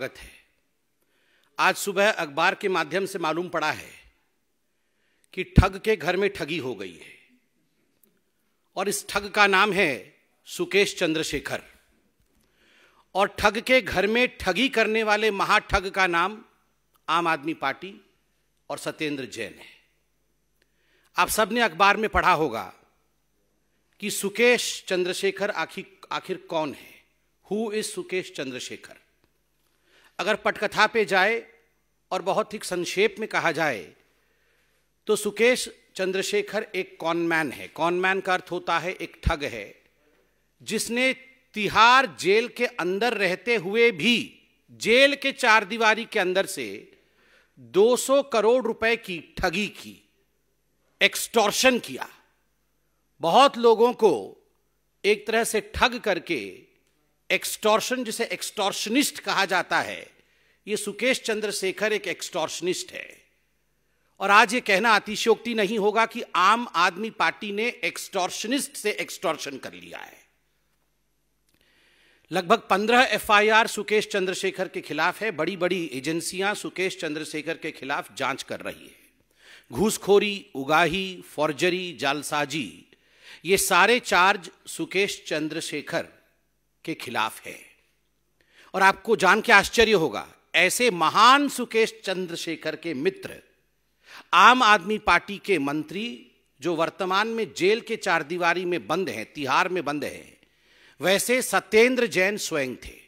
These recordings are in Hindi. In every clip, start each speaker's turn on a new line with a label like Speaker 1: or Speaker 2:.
Speaker 1: स्वागत है आज सुबह अखबार के माध्यम से मालूम पड़ा है कि ठग के घर में ठगी हो गई है और इस ठग का नाम है सुकेश चंद्रशेखर और ठग के घर में ठगी करने वाले महाठग का नाम आम आदमी पार्टी और सत्येंद्र जैन है आप सबने अखबार में पढ़ा होगा कि सुकेश चंद्रशेखर आखिर आखिर कौन है हु इज सुकेश चंद्रशेखर अगर पटकथा पे जाए और बहुत ही संक्षेप में कहा जाए तो सुकेश चंद्रशेखर एक कॉनमैन है कॉनमैन का अर्थ होता है एक ठग है जिसने तिहार जेल के अंदर रहते हुए भी जेल के चार दीवारी के अंदर से 200 करोड़ रुपए की ठगी की एक्सटॉर्शन किया बहुत लोगों को एक तरह से ठग करके एक्सटॉर्शन जिसे एक्सटॉर्शनिस्ट कहा जाता है ये सुकेश चंद्रशेखर एक एक्सटॉर्शनिस्ट है और आज ये कहना अतिशोक्ति नहीं होगा कि आम आदमी पार्टी ने एक्सटॉर्शनिस्ट से एक्सटॉर्शन कर लिया है लगभग पंद्रह एफआईआर सुकेश चंद्रशेखर के खिलाफ है बड़ी बड़ी एजेंसियां सुकेश चंद्रशेखर के खिलाफ जांच कर रही है घूसखोरी उगाही फॉर्जरी जालसाजी ये सारे चार्ज सुकेश चंद्रशेखर के खिलाफ है और आपको जान के आश्चर्य होगा ऐसे महान सुकेश चंद्रशेखर के मित्र आम आदमी पार्टी के मंत्री जो वर्तमान में जेल के चारदीवारी में बंद हैं तिहार में बंद हैं वैसे सत्येंद्र जैन स्वयं थे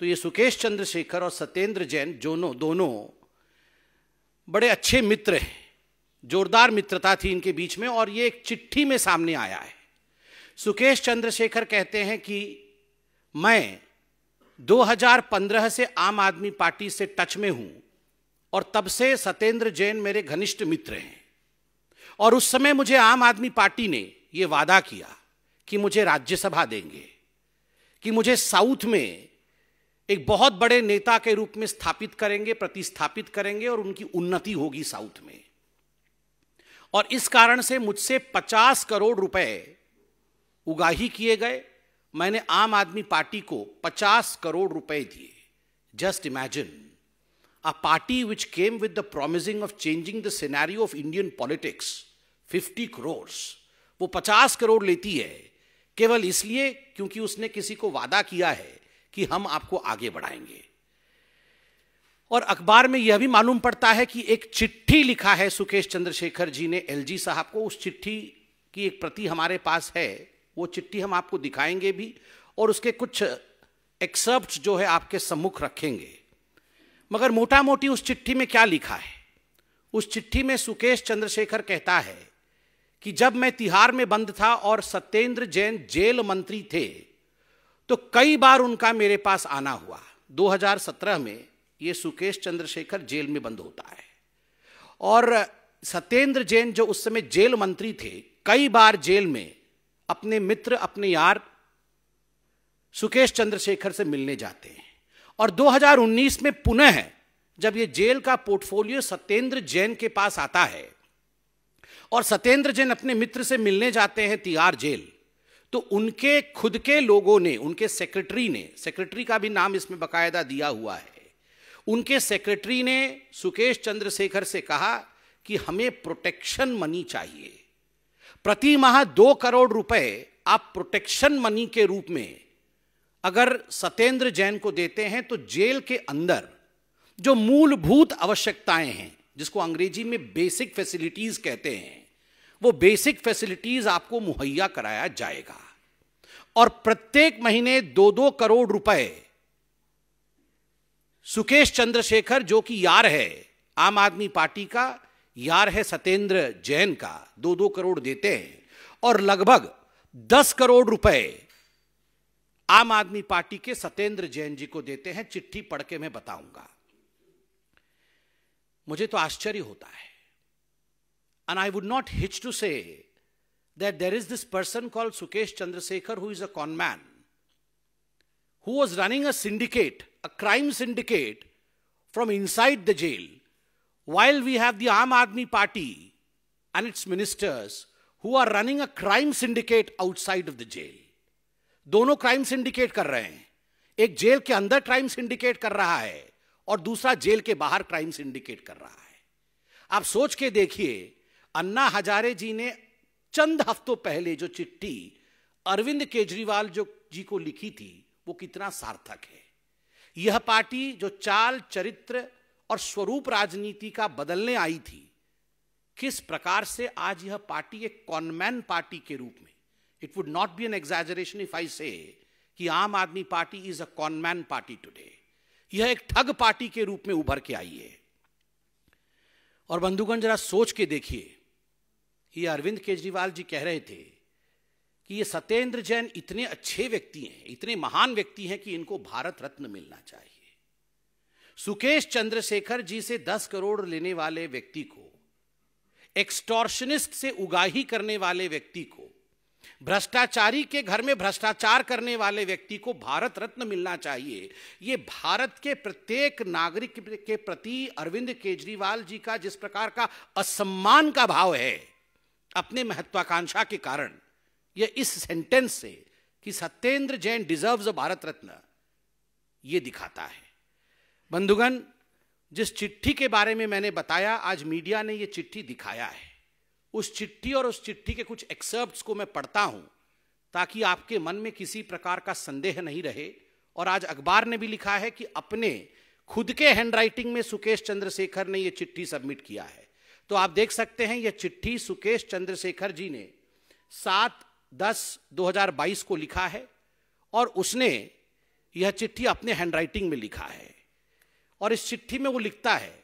Speaker 1: तो ये सुकेश चंद्रशेखर और सत्येंद्र जैन दोनों दोनों बड़े अच्छे मित्र हैं जोरदार मित्रता थी इनके बीच में और ये एक चिट्ठी में सामने आया है सुकेश चंद्रशेखर कहते हैं कि मैं 2015 से आम आदमी पार्टी से टच में हूं और तब से सत्येंद्र जैन मेरे घनिष्ठ मित्र हैं और उस समय मुझे आम आदमी पार्टी ने यह वादा किया कि मुझे राज्यसभा देंगे कि मुझे साउथ में एक बहुत बड़े नेता के रूप में स्थापित करेंगे प्रतिस्थापित करेंगे और उनकी उन्नति होगी साउथ में और इस कारण से मुझसे 50 करोड़ रुपए उगाही किए गए मैंने आम आदमी पार्टी को 50 करोड़ रुपए दिए just imagine a party which came with the promising of changing the scenario of Indian politics 50 crore वो 50 करोड़ लेती है केवल इसलिए क्योंकि उसने किसी को वादा किया है कि हम आपको आगे बढ़ाएंगे और अखबार में यह भी मालूम पड़ता है कि एक चिट्ठी लिखा है सुकेश चंद्रशेखर जी ने एलजी साहब को उस चिट्ठी की एक प्रति हमारे पास है वो चिट्ठी हम आपको दिखाएंगे भी और उसके कुछ एक्सर्प्ट जो है आपके सम्मुख रखेंगे मगर मोटा मोटी उस चिट्ठी में क्या लिखा है उस चिट्ठी में सुकेश चंद्रशेखर कहता है कि जब मैं तिहार में बंद था और सत्येंद्र जैन जेल मंत्री थे तो कई बार उनका मेरे पास आना हुआ 2017 में ये सुकेश चंद्रशेखर जेल में बंद होता है और सत्येंद्र जैन जो उस समय जेल मंत्री थे कई बार जेल में अपने मित्र अपने यार सुकेश चंद्रशेखर से मिलने जाते हैं और 2019 में पुनः जब ये जेल का पोर्टफोलियो सत्येंद्र जैन के पास आता है और सत्येंद्र जैन अपने मित्र से मिलने जाते हैं तिहार जेल तो उनके खुद के लोगों ने उनके सेक्रेटरी ने सेक्रेटरी का भी नाम इसमें बकायदा दिया हुआ है उनके सेक्रेटरी ने सुकेश चंद्रशेखर से कहा कि हमें प्रोटेक्शन मनी चाहिए प्रति माह दो करोड़ रुपए आप प्रोटेक्शन मनी के रूप में अगर सत्येंद्र जैन को देते हैं तो जेल के अंदर जो मूलभूत आवश्यकताएं हैं जिसको अंग्रेजी में बेसिक फैसिलिटीज कहते हैं वो बेसिक फैसिलिटीज आपको मुहैया कराया जाएगा और प्रत्येक महीने दो दो करोड़ रुपए सुकेश चंद्रशेखर जो कि यार है आम आदमी पार्टी का यार है सत्येंद्र जैन का दो दो करोड़ देते हैं और लगभग दस करोड़ रुपए आम आदमी पार्टी के सत्येंद्र जैन जी को देते हैं चिट्ठी पढ़ के मैं बताऊंगा मुझे तो आश्चर्य होता है and I would not hitch to say that there is this person call Sukesh Chandrashekhar who is a conman who was running a syndicate a crime syndicate from inside the jail while we have the Aam Aadmi Party and its ministers who are running a crime syndicate outside of the jail. दोनों क्राइम सिंडिकेट कर रहे हैं एक जेल के अंदर क्राइम सिंडिकेट कर रहा है और दूसरा जेल के बाहर क्राइम सिंडिकेट कर रहा है आप सोच के देखिए अन्ना हजारे जी ने चंद हफ्तों पहले जो चिट्ठी अरविंद केजरीवाल जो जी को लिखी थी वो कितना सार्थक है यह पार्टी जो चाल चरित्र और स्वरूप राजनीति का बदलने आई थी किस प्रकार से आज यह पार्टी एक कॉनमैन पार्टी के रूप में it would not be an exaggeration if I say कि Aam Aadmi party is a conman party today यह एक ठग पार्टी के रूप में उभर के आई है और बंधुगण जरा सोच के देखिए ये अरविंद केजरीवाल जी कह रहे थे कि ये सत्येंद्र जैन इतने अच्छे व्यक्ति हैं इतने महान व्यक्ति हैं कि इनको भारत रत्न मिलना चाहिए सुकेश चंद्रशेखर जी से दस करोड़ लेने वाले व्यक्ति को एक्सटॉर्शनिस्ट से उगाही करने वाले व्यक्ति को भ्रष्टाचारी के घर में भ्रष्टाचार करने वाले व्यक्ति को भारत रत्न मिलना चाहिए ये भारत के प्रत्येक नागरिक के प्रति अरविंद केजरीवाल जी का जिस प्रकार का असम्मान का भाव है अपने महत्वाकांक्षा के कारण यह इस सेंटेंस से कि सत्येंद्र जैन डिजर्व्स भारत रत्न ये दिखाता है बंधुगण जिस चिट्ठी के बारे में मैंने बताया आज मीडिया ने यह चिट्ठी दिखाया है उस चिट्ठी और उस चिट्ठी के कुछ एक्सर्प्ट्स को मैं पढ़ता हूं ताकि आपके मन में किसी प्रकार का संदेह नहीं रहे और आज अखबार ने भी लिखा है कि अपने खुद के हैंडराइटिंग में सुकेश चंद्रशेखर ने यह चिट्ठी सबमिट किया है तो आप देख सकते हैं यह चिट्ठी सुकेश चंद्रशेखर जी ने सात दस दो को लिखा है और उसने यह चिट्ठी अपने हैंडराइटिंग में लिखा है और इस चिट्ठी में वो लिखता है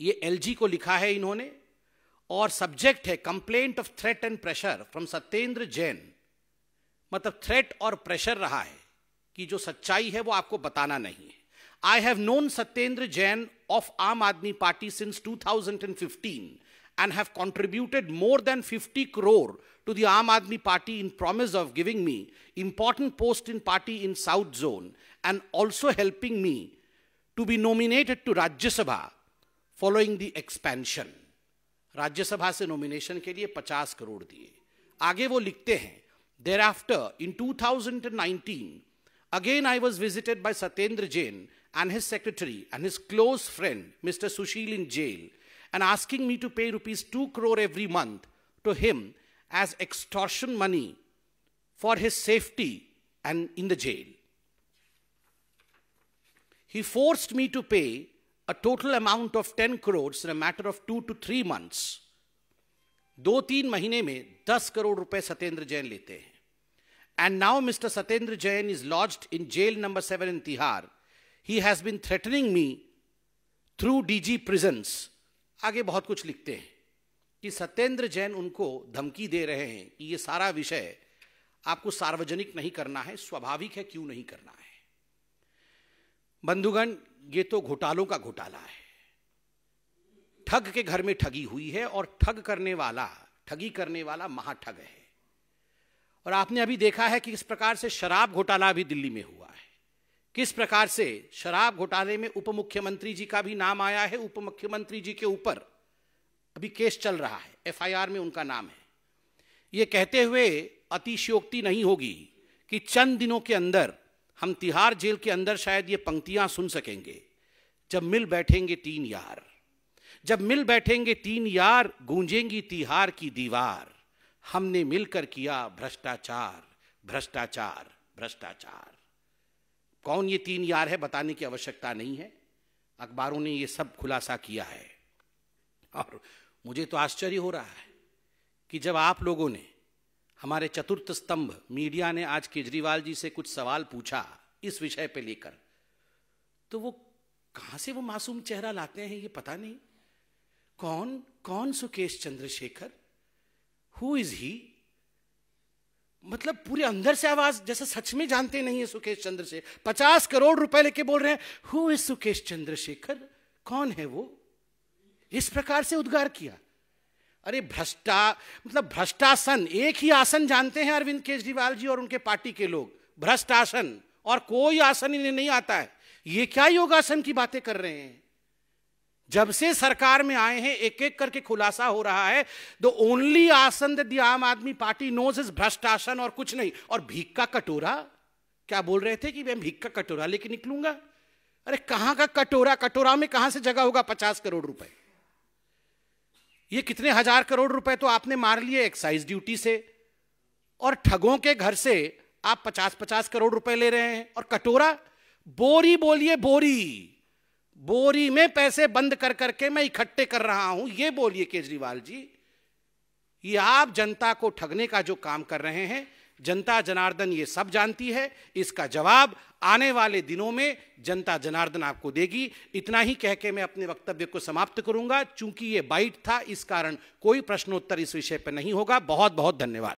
Speaker 1: ये एलजी को लिखा है इन्होंने और सब्जेक्ट है complaint of threat and pressure from Satyendra Jain मतलब थ्रेट और प्रेशर रहा है कि जो सच्चाई है वो आपको बताना नहीं है I have known Satyendra Jain of Aam Aadmi party since 2015 and have contributed more than 50 crore to the Aam Aadmi party in promise of giving me important post in party in south zone and also helping me to be nominated to Sabha following the expansion, Rajya Sabha से nomination के लिए 50 crore. दिए आगे वो लिखते हैं 2019 again I was visited by Satyendra Jain and his secretary and his close friend, Mr. Sushil in jail, and asking me to pay rupees 2 crore every month to him as extortion money for his safety and in the jail. He forced me to pay a total amount of 10 crores in a matter of 2 to 3 months. do teen mahine mein 10 crore रुपए satendra jain lete hain And now Mr. Satendra Jain is lodged in jail number 7 in Tihar. He has been threatening me through DG prisons. आगे बहुत कुछ लिखते हैं कि सत्येंद्र जैन उनको धमकी दे रहे हैं कि ये सारा विषय आपको सार्वजनिक नहीं करना है स्वाभाविक है क्यों नहीं करना है बंधुगण ये तो घोटालों का घोटाला है ठग के घर में ठगी हुई है और ठग करने वाला ठगी करने वाला महाठग है और आपने अभी देखा है कि किस प्रकार से शराब घोटाला भी दिल्ली में हुआ है किस प्रकार से शराब घोटाले में उप मुख्यमंत्री जी का भी नाम आया है उप मुख्यमंत्री जी के ऊपर अभी केस चल रहा है एफआईआर में उनका नाम है ये कहते हुए अतिशयोक्ति नहीं होगी कि चंद दिनों के अंदर हम तिहार जेल के अंदर शायद ये पंक्तियां सुन सकेंगे जब मिल बैठेंगे तीन यार जब मिल बैठेंगे तीन यार गूंजेंगी तिहार की दीवार हमने मिलकर किया भ्रष्टाचार भ्रष्टाचार भ्रष्टाचार कौन ये तीन यार है बताने की आवश्यकता नहीं है अखबारों ने ये सब खुलासा किया है और मुझे तो आश्चर्य हो रहा है कि जब आप लोगों ने हमारे चतुर्थ स्तंभ मीडिया ने आज केजरीवाल जी से कुछ सवाल पूछा इस विषय पे लेकर तो वो कहां से वो मासूम चेहरा लाते हैं ये पता नहीं कौन कौन Sukesh Chandrashekhar who is he मतलब पूरे अंदर से आवाज जैसे सच में जानते नहीं है सुकेश चंद्रशेखर पचास करोड़ रुपए लेके बोल रहे हैं हु इज सुकेश चंद्रशेखर कौन है वो इस प्रकार से उद्गार किया अरे भ्रष्टा मतलब भ्रष्टासन एक ही आसन जानते हैं अरविंद केजरीवाल जी और उनके पार्टी के लोग भ्रष्टासन और कोई आसन इन्हें नहीं आता है ये क्या योगासन की बातें कर रहे हैं जब से सरकार में आए हैं एक एक करके खुलासा हो रहा है द ओनली आसन द आम आदमी पार्टी नोज इज भ्रष्टासन और कुछ नहीं और भीख का कटोरा क्या बोल रहे थे कि मैं भीख का कटोरा लेके निकलूंगा अरे कहां का कटोरा कटोरा में कहां से जगह होगा पचास करोड़ रुपए ये कितने हजार करोड़ रुपए तो आपने मार लिए एक्साइज ड्यूटी से और ठगों के घर से आप पचास पचास करोड़ रुपए ले रहे हैं और कटोरा बोरी बोलिए बोरी बोरी में पैसे बंद कर करके मैं इकट्ठे कर रहा हूं ये बोलिए केजरीवाल जी ये आप जनता को ठगने का जो काम कर रहे हैं जनता जनार्दन ये सब जानती है इसका जवाब आने वाले दिनों में जनता जनार्दन आपको देगी इतना ही कह के मैं अपने वक्तव्य को समाप्त करूंगा चूंकि ये बाइट था इस कारण कोई प्रश्नोत्तर इस विषय पर नहीं होगा बहुत बहुत धन्यवाद